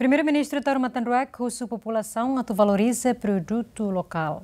Primeiro-ministro Taro Matanruek, sua população atu valoriza produto local.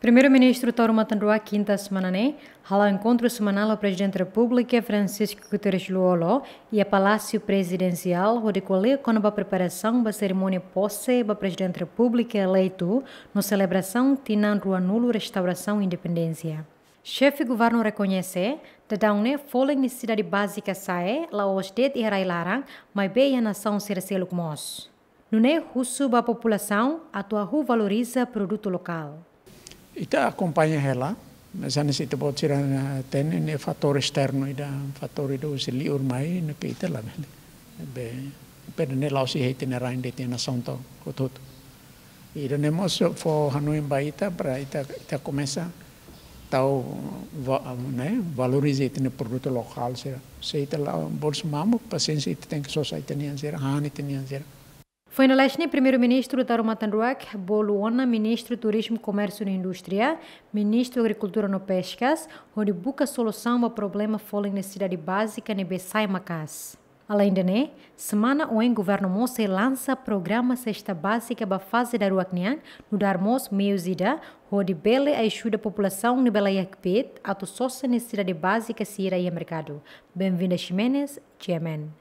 Primeiro-ministro Toro Matandroa, quinta semana, né? Hala encontro semanal ao Presidente da República, Francisco Guterres Luolo, e a Palácio Presidencial, onde colhe com a preparação da cerimônia posse do Presidente da República eleito, no celebração Tinan Ruanulo Restauração Independência. Chefe governo reconhece te daungne foleng necessidade básica sae la ostet e rai larang mai bem a nação ser seluk mos. Nune russo ba população atua ru valoriza produto local. Ita acompanha ela, mas a necessita pode ser ten ne fator externo ida fator do se li urmai ne pita la bele. Be pera ne lausi heite ne rain de tena santo kotot. Ida ne mos fo hanoin baita para ita ita começa atau né, valorize o produto lokal sira. Seita lá bolsa mamu paciência it tem que society nian sira, hani tinian sira. Foi na Leste, primeiro-ministro Taruman Ruak, Boluona, ministro Turismo, Comércio e Indústria, ministro Agricultura e Pescas, onde busca solução ao problema na cidade básica no Bessai Macas. Além de né, semana o em governo Moço lança programa cesta básica para fase da Ruacnian, no Darmos zida, onde bela ajuda da população de Bela Yakpet, a sua necessidade básica se irá mercado. Bem-vinda Ximenes, Chairman.